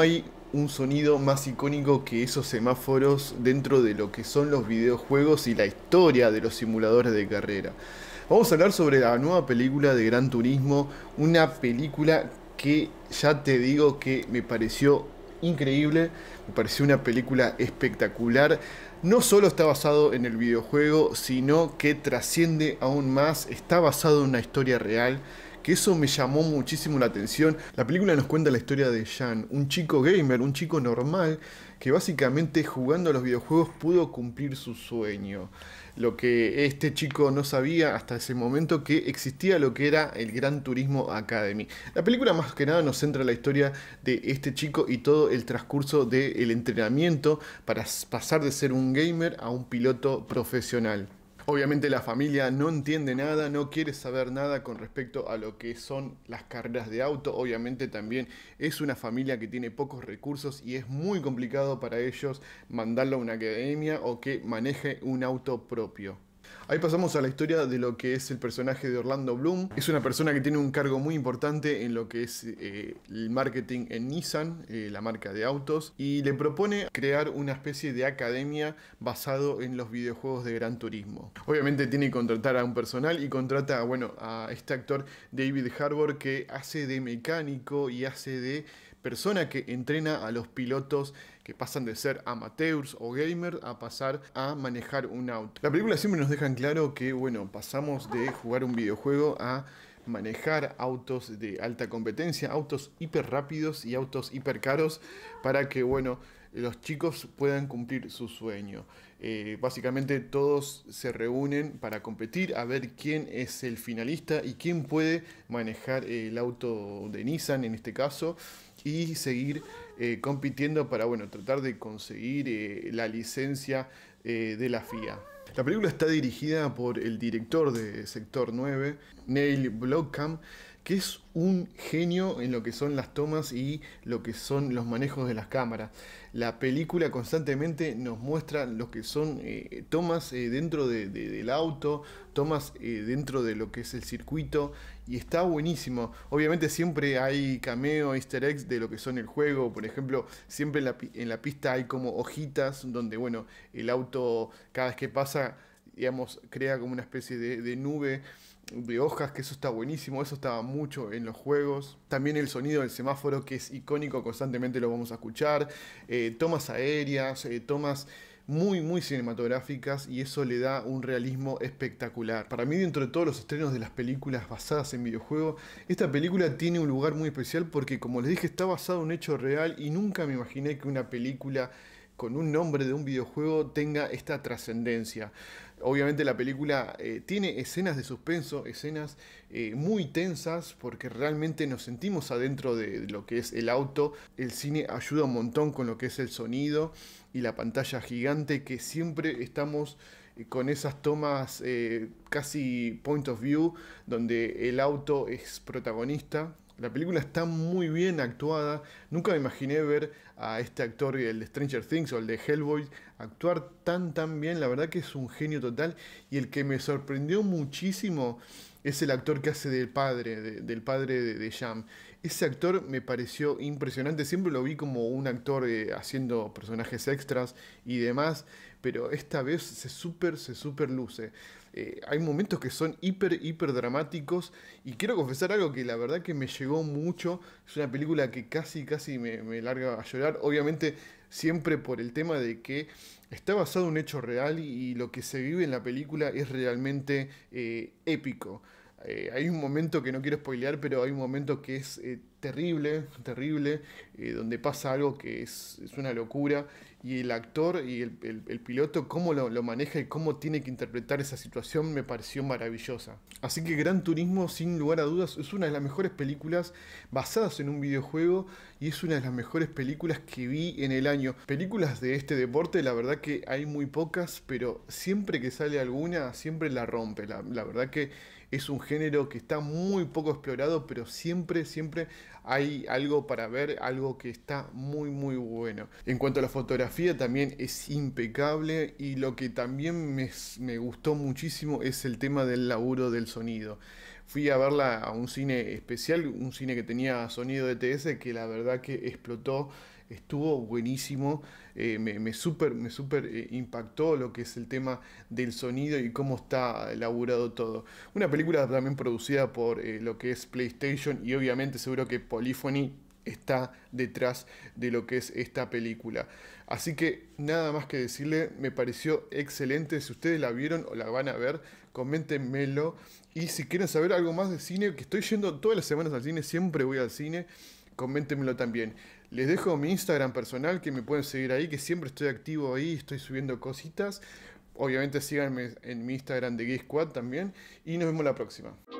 hay un sonido más icónico que esos semáforos dentro de lo que son los videojuegos y la historia de los simuladores de carrera. Vamos a hablar sobre la nueva película de Gran Turismo, una película que ya te digo que me pareció increíble, me pareció una película espectacular. No solo está basado en el videojuego, sino que trasciende aún más, está basado en una historia real que eso me llamó muchísimo la atención. La película nos cuenta la historia de Jan, un chico gamer, un chico normal, que básicamente jugando a los videojuegos pudo cumplir su sueño. Lo que este chico no sabía hasta ese momento que existía lo que era el Gran Turismo Academy. La película más que nada nos centra la historia de este chico y todo el transcurso del entrenamiento para pasar de ser un gamer a un piloto profesional. Obviamente la familia no entiende nada, no quiere saber nada con respecto a lo que son las carreras de auto. Obviamente también es una familia que tiene pocos recursos y es muy complicado para ellos mandarlo a una academia o que maneje un auto propio. Ahí pasamos a la historia de lo que es el personaje de Orlando Bloom. Es una persona que tiene un cargo muy importante en lo que es eh, el marketing en Nissan, eh, la marca de autos, y le propone crear una especie de academia basado en los videojuegos de Gran Turismo. Obviamente tiene que contratar a un personal y contrata, bueno, a este actor David Harbour que hace de mecánico y hace de persona que entrena a los pilotos que pasan de ser amateurs o gamers a pasar a manejar un auto. La película siempre nos deja en claro que, bueno, pasamos de jugar un videojuego a manejar autos de alta competencia, autos hiper rápidos y autos hiper caros para que, bueno, los chicos puedan cumplir su sueño. Eh, básicamente todos se reúnen para competir a ver quién es el finalista y quién puede manejar el auto de Nissan en este caso y seguir eh, compitiendo para bueno, tratar de conseguir eh, la licencia eh, de la FIA. La película está dirigida por el director de Sector 9, Neil Blomkamp, que es un genio en lo que son las tomas y lo que son los manejos de las cámaras. La película constantemente nos muestra lo que son eh, tomas eh, dentro del auto, tomas eh, dentro de lo que es el circuito y está buenísimo. Obviamente siempre hay cameo, easter eggs de lo que son el juego, por ejemplo, siempre en la, pista hay como hojitas donde, bueno, el auto cada vez que pasa, digamos, crea como una especie de nube de hojas, que eso está buenísimo, eso estaba mucho en los juegos. También el sonido del semáforo, que es icónico, constantemente lo vamos a escuchar. Eh, tomas aéreas, eh, tomas muy, muy cinematográficas y eso le da un realismo espectacular. Para mí, dentro de todos los estrenos de las películas basadas en videojuegos, esta película tiene un lugar muy especial porque, como les dije, está basada en un hecho real y nunca me imaginé que una película con un nombre de un videojuego tenga esta trascendencia. Obviamente la película eh, tiene escenas de suspenso, escenas eh, muy tensas, porque realmente nos sentimos adentro de lo que es el auto. El cine ayuda un montón con lo que es el sonido y la pantalla gigante, que siempre estamos eh, con esas tomas casi point of view, donde el auto es protagonista, la película está muy bien actuada. Nunca me imaginé ver a este actor, el de Stranger Things o el de Hellboy, actuar tan tan bien. La verdad que es un genio total. Y el que me sorprendió muchísimo es el actor que hace del padre, del padre de, de Jam. Ese actor me pareció impresionante, siempre lo vi como un actor eh, haciendo personajes extras y demás, pero esta vez se super, se super luce. Eh, hay momentos que son hiper, hiper dramáticos y quiero confesar algo que la verdad que me llegó mucho. Es una película que casi, casi me, larga a llorar, obviamente siempre por el tema de que está basado en un hecho real y, lo que se vive en la película es realmente eh, épico. Eh, hay un momento que no quiero spoilear, pero hay un momento que es eh, terrible, terrible, eh, donde pasa algo que es, una locura, y el actor y el, piloto, cómo lo, maneja y cómo tiene que interpretar esa situación, me pareció maravillosa. Así que Gran Turismo, sin lugar a dudas, es una de las mejores películas basadas en un videojuego y es una de las mejores películas que vi en el año. Películas de este deporte, la verdad que hay muy pocas, pero siempre que sale alguna, siempre la rompe. la verdad que es un género que está muy poco explorado, pero siempre, siempre hay algo para ver, algo que está muy muy bueno. En cuanto a la fotografía también es impecable y lo que también me, gustó muchísimo es el tema del laburo del sonido. Fui a verla a un cine especial, un cine que tenía sonido ETS e que la verdad que explotó estuvo buenísimo, eh, me, súper, super, me super eh, impactó lo que es el tema del sonido y cómo está elaborado todo. Una película también producida por eh, lo que es PlayStation y obviamente seguro que Polyphony está detrás de lo que es esta película. Así que nada más que decirle, me pareció excelente. Si ustedes la vieron o la van a ver, coméntenmelo. Y si quieren saber algo más de cine, que estoy yendo todas las semanas al cine, siempre voy al cine, coméntenmelo también. Les dejo mi Instagram personal que me pueden seguir ahí, que siempre estoy activo ahí, estoy subiendo cositas. Obviamente síganme en mi Instagram de Gay Squad también y nos vemos la próxima.